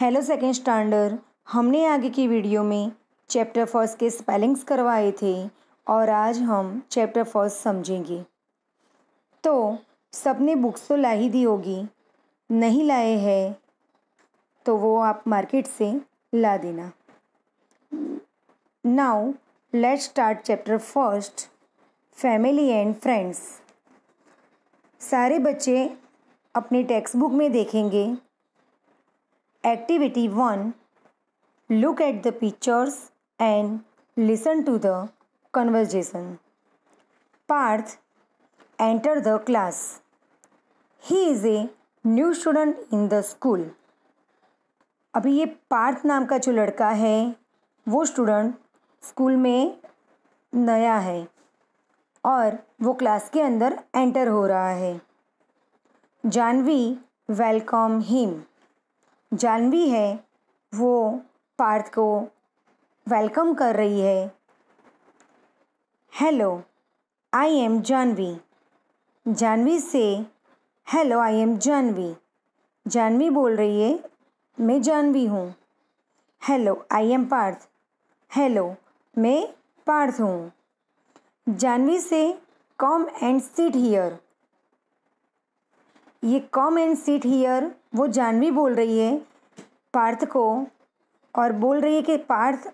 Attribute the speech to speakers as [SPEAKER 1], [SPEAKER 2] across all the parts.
[SPEAKER 1] Hello second standard हमने आगे की वीडियो में चैप्टर फर्स्ट के स्पेलिंग्स करवाए थे और आज हम चैप्टर फर्स्ट समझेंगे तो सबने बुक्स तो ला ही दी होगी नहीं लाए हैं तो वो आप मार्केट से ला देना now let start chapter first family and friends सारे बच्चे अपने टेक्स्ट बुक में देखेंगे Activity 1 Look at the pictures and listen to the conversation. Parth Enter the class. He is a new student in the school. अभी ये पार्थ नाम का जो लड़का है वो स्टूडेंट स्कूल में नया है और वो क्लास के अंदर एंटर हो रहा है जानवी वेलकम हिम जाह्नवी है वो पार्थ को वेलकम कर रही है hello I am Janvi Janvi से hello I am Janvi Jahnavi बोल रही है मैं जानवी हूँ hello I am Parth hello मैं पार्थ हूँ जानवी से कॉम एंड सिट हियर ये कॉम एंड सीट हीयर वो जानवी बोल रही है पार्थ को और बोल रही है कि Parth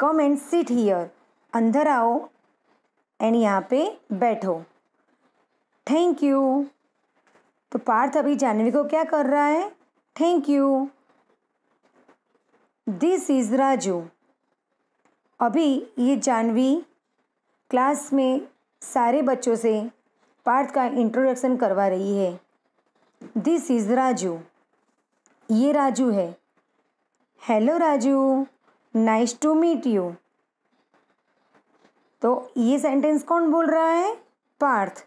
[SPEAKER 1] come and sit here अंदर आओ एंड यहाँ पे बैठो थैंक यू तो पार्थ अभी जानवी को क्या कर रहा है thank you this is Raju अभी ये जानवी क्लास में सारे बच्चों से पार्ट का इंट्रोडक्शन करवा रही है दिस इज़ राजू ये राजू है hello Raju nice to meet you तो ये सेंटेंस कौन बोल रहा है Parth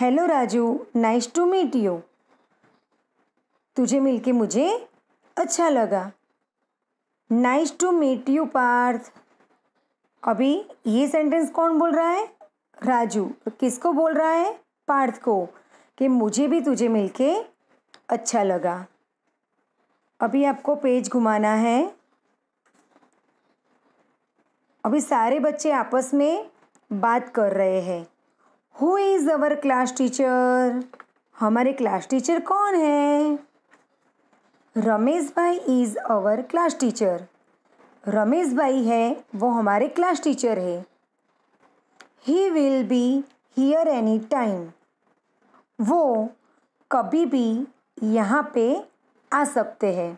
[SPEAKER 1] hello Raju nice to meet you तुझे मिलके मुझे अच्छा लगा nice to meet you Parth अभी ये सेंटेंस कौन बोल रहा है राजू किसको बोल रहा है पार्थ को कि मुझे भी तुझे मिलके अच्छा लगा अभी आपको पेज घुमाना है अभी सारे बच्चे आपस में बात कर रहे हैं who is our class teacher हमारे क्लास टीचर कौन है Ramesh bhai is our class teacher Ramesh भाई है वो हमारे क्लास टीचर है he will be here any time वो कभी भी यहाँ पे आ सकते हैं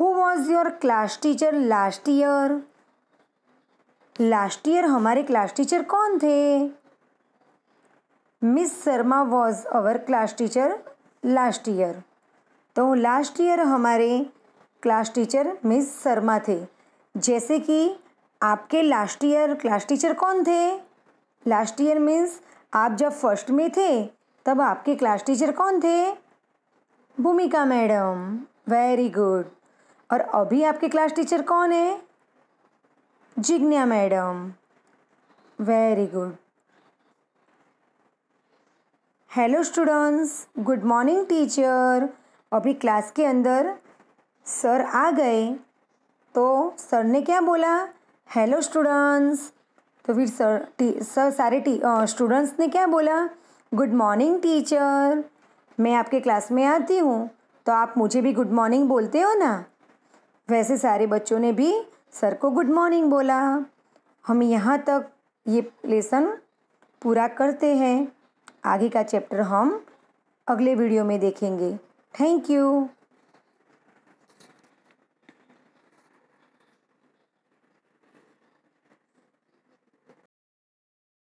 [SPEAKER 1] who was your class teacher last year last year हमारे क्लास टीचर कौन थे Miss Sharma was our class teacher last year तो लास्ट ईयर हमारे क्लास टीचर मिस शर्मा थे जैसे कि आपके लास्ट ईयर क्लास टीचर कौन थे लास्ट ईयर मीन्स आप जब फर्स्ट में थे तब आपके क्लास टीचर कौन थे भूमिका मैडम वेरी गुड और अभी आपके क्लास टीचर कौन है Jignya madam very good hello students good morning teacher अभी क्लास के अंदर सर आ गए तो सर ने क्या बोला हेलो स्टूडेंट्स तो फिर सर टी सर सारे टी स्टूडेंट्स ने क्या बोला गुड मॉर्निंग टीचर मैं आपके क्लास में आती हूँ तो आप मुझे भी गुड मॉर्निंग बोलते हो ना वैसे सारे बच्चों ने भी सर को गुड मॉर्निंग बोला हम यहाँ तक ये लेसन पूरा करते हैं आगे का चैप्टर हम अगले वीडियो में देखेंगे थैंक यू